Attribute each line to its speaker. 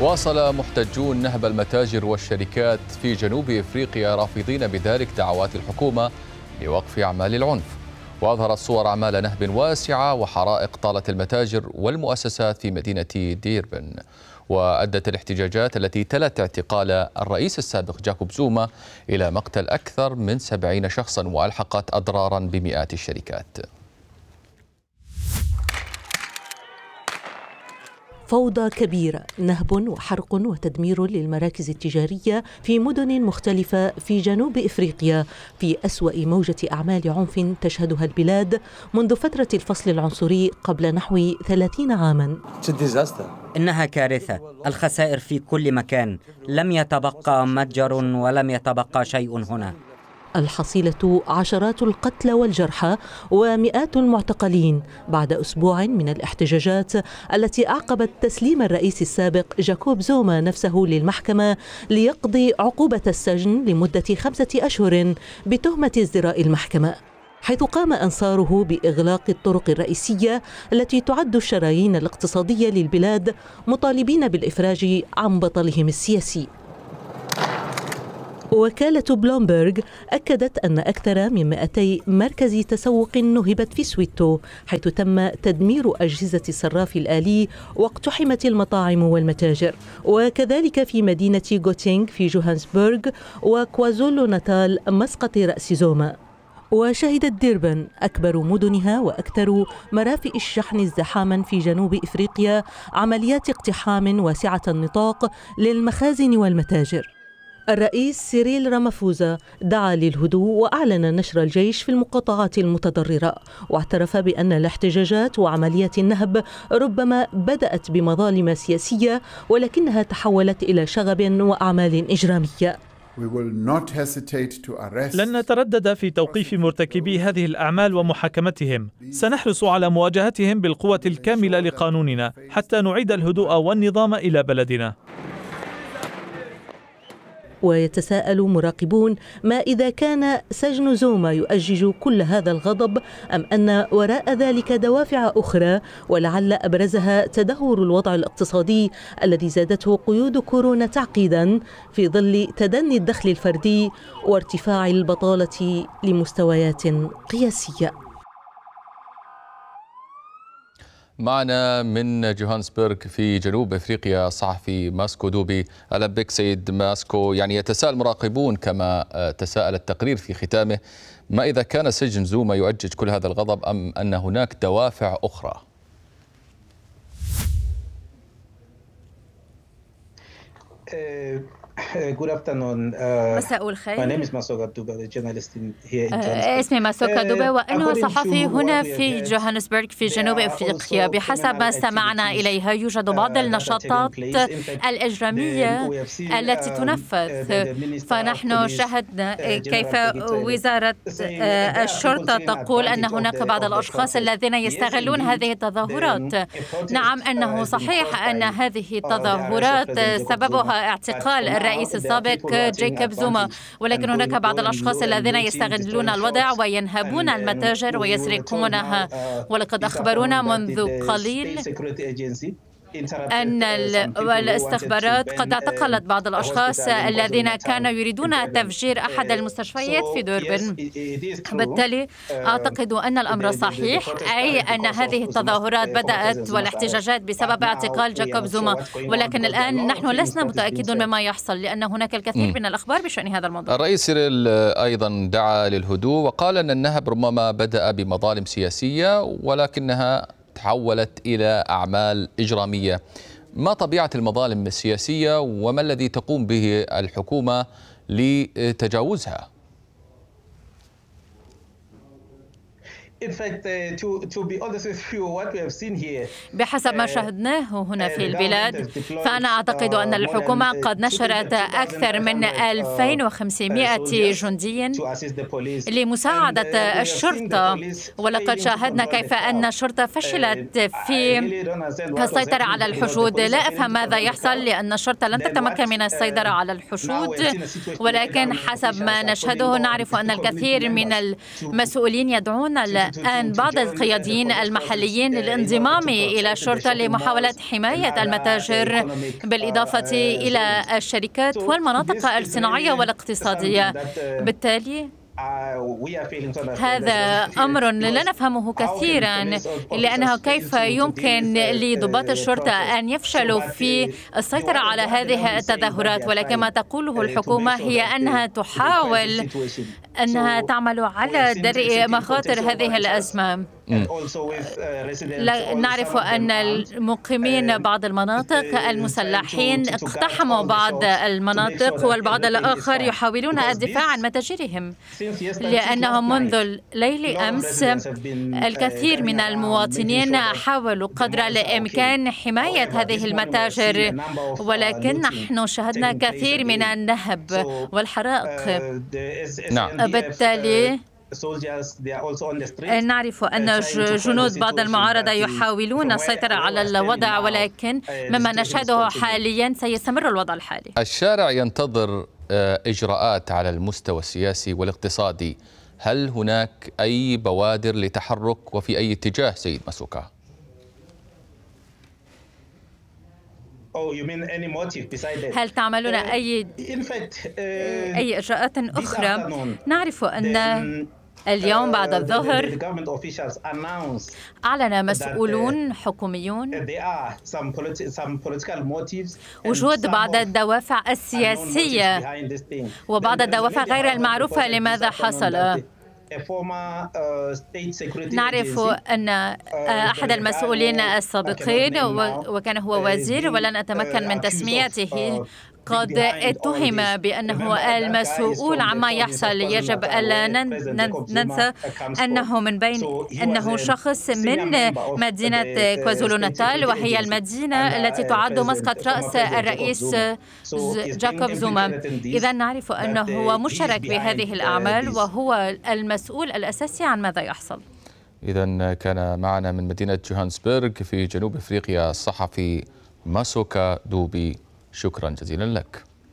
Speaker 1: واصل محتجون نهب المتاجر والشركات في جنوب افريقيا رافضين بذلك دعوات الحكومه لوقف اعمال العنف واظهرت صور اعمال نهب واسعه وحرائق طالت المتاجر والمؤسسات في مدينه ديربن وادت الاحتجاجات التي تلت اعتقال الرئيس السابق جاكوب زوما الى مقتل اكثر من 70 شخصا والحقت اضرارا بمئات الشركات
Speaker 2: فوضى كبيرة نهب وحرق وتدمير للمراكز التجارية في مدن مختلفة في جنوب إفريقيا في أسوأ موجة أعمال عنف تشهدها البلاد منذ فترة الفصل العنصري قبل نحو 30 عاما إنها كارثة الخسائر في كل مكان لم يتبقى متجر ولم يتبقى شيء هنا الحصيلة عشرات القتلى والجرحى ومئات المعتقلين بعد أسبوع من الاحتجاجات التي أعقبت تسليم الرئيس السابق جاكوب زوما نفسه للمحكمة ليقضي عقوبة السجن لمدة خمسة أشهر بتهمة ازدراء المحكمة حيث قام أنصاره بإغلاق الطرق الرئيسية التي تعد الشرايين الاقتصادية للبلاد مطالبين بالإفراج عن بطلهم السياسي وكالة بلومبرغ أكدت أن أكثر من 200 مركز تسوق نهبت في سويتو حيث تم تدمير أجهزة الصراف الآلي واقتحمت المطاعم والمتاجر وكذلك في مدينة غوتينغ في جوهانسبرغ وكوازولو ناتال مسقط رأس زوما وشهدت ديربن أكبر مدنها وأكثر مرافئ الشحن ازدحاما في جنوب إفريقيا عمليات اقتحام واسعة النطاق للمخازن والمتاجر الرئيس سيريل رامافوزا دعا للهدوء وأعلن نشر الجيش في المقاطعات المتضررة واعترف بأن الاحتجاجات وعمليات النهب ربما بدأت بمظالم سياسية ولكنها تحولت إلى شغب وأعمال إجرامية لن نتردد في توقيف مرتكبي هذه الاعمال ومحاكمتهم سنحرص على مواجهتهم بالقوه الكامله لقانوننا حتى نعيد الهدوء والنظام الى بلدنا ويتساءل مراقبون ما إذا كان سجن زوما يؤجج كل هذا الغضب أم أن وراء ذلك دوافع أخرى ولعل أبرزها تدهور الوضع الاقتصادي الذي زادته قيود كورونا تعقيدا في ظل تدني الدخل الفردي وارتفاع البطالة لمستويات قياسية
Speaker 1: معنا من جوهانسبرغ في جنوب افريقيا صحفي ماسكو دوبي اهلا بك سيد ماسكو يعني يتساءل مراقبون كما آه، تساءل التقرير في ختامه ما اذا كان سجن زوما يؤجج كل هذا الغضب ام ان هناك دوافع اخرى؟ آه،
Speaker 2: Eh, good afternoon. مساء uh, الخير. My name is Masoka Dube, the journalist in, here in eh, Johannesburg. Eh,
Speaker 3: اسمي ماسوكا دوبي وأنا صحفي هنا في جوهانسبرغ في جنوب أفريقيا بحسب ما استمعنا إليها يوجد uh, بعض النشاطات الإجرامية التي um, تنفذ uh, فنحن شاهدنا إيه، كيف وزارة آه، الشرطة تقول أن هناك بعض الأشخاص الذين يستغلون هذه التظاهرات نعم أنه صحيح أن هذه التظاهرات سببها اعتقال الرئيس الرئيس السابق جيكوب زوما ولكن هناك بعض الأشخاص الذين يستغلون الوضع وينهبون المتاجر ويسرقونها ولقد أخبرونا منذ قليل أن uh, الاستخبارات قد uh, اعتقلت بعض الأشخاص الذين كانوا يريدون تفجير uh, أحد المستشفيات في دوربن بالتالي أعتقد أن الأمر صحيح أي أن هذه التظاهرات بدأت والاحتجاجات بسبب اعتقال جاكوب زوما ولكن الآن نحن لسنا متأكدون مما يحصل لأن هناك الكثير من الأخبار بشأن هذا الموضوع
Speaker 1: الرئيس أيضا دعا للهدوء وقال أن النهب ربما بدأ بمظالم سياسية ولكنها تحولت إلى أعمال إجرامية ما طبيعة المظالم السياسية وما الذي تقوم به الحكومة لتجاوزها؟
Speaker 2: Uh, بحسب ما uh,
Speaker 3: شاهدناه هنا في uh, البلاد فأنا أعتقد أن الحكومة قد نشرت أكثر من 2500 جندي لمساعدة الشرطة ولقد شاهدنا كيف أن الشرطة فشلت في السيطرة على الحشود لا أفهم ماذا يحصل لأن الشرطة لم تتمكن من السيطرة على الحشود ولكن حسب ما نشهده نعرف أن الكثير من المسؤولين يدعون الآن بعض القياديين المحليين للانضمام إلى الشرطة لمحاولة حماية المتاجر بالإضافة إلى الشركات والمناطق الصناعية والاقتصادية بالتالي
Speaker 2: هذا أمر لا
Speaker 3: نفهمه كثيرا لأنه كيف يمكن لضباط الشرطة أن يفشلوا في السيطرة على هذه التظاهرات ولكن ما تقوله الحكومة هي أنها تحاول أنها تعمل على درء مخاطر هذه الأزمة mm.
Speaker 2: uh,
Speaker 3: نعرف أن المقيمين um, بعض المناطق المسلحين اقتحموا بعض المناطق والبعض الآخر يحاولون الدفاع عن متاجرهم
Speaker 2: لأنهم منذ
Speaker 3: الليل أمس uh, الكثير من uh, المواطنين حاولوا قدر الإمكان حماية هذه المتاجر ولكن نحن شاهدنا كثير من النهب والحرائق
Speaker 2: نعم Uh, بالتالي
Speaker 3: آه، نعرف أن uh, جنود بعض المعارضة يحاولون السيطرة على الوضع ولكن uh, مما نشهده حاليا سيستمر الوضع الحالي
Speaker 1: الشارع ينتظر آه، إجراءات على المستوى السياسي والاقتصادي هل هناك أي بوادر لتحرك وفي أي اتجاه سيد مسوكا؟ Oh, you mean any motive beside that? هل
Speaker 3: تعملون uh, أي fact, uh, uh, أي إجراءات أخرى؟ نعرف أن uh, اليوم بعد الظهر أعلن مسؤولون
Speaker 2: حكوميون
Speaker 3: وجود بعض الدوافع السياسية
Speaker 2: وبعض الدوافع غير
Speaker 3: المعروفة لماذا حصل
Speaker 2: Uh, نعرف
Speaker 3: أن uh, آه، أحد المسؤولين السابقين وكان هو وزير ولن أتمكن من uh, تسميته قد اتهم بأنه المسؤول عما يحصل يجب ألا ننسى أنه من بين أنه شخص من مدينة كوازولو ناتال وهي المدينة التي uh, تعد مسقط رأس الرئيس جاكوب زوما إذا نعرف أنه هو مشترك بهذه uh, الأعمال وهو المسؤول الأساسي عن ماذا يحصل
Speaker 1: إذا كان معنا من مدينة جوهانسبرغ في جنوب أفريقيا الصحفي ماسوكا دوبي شكرا جزيلا لك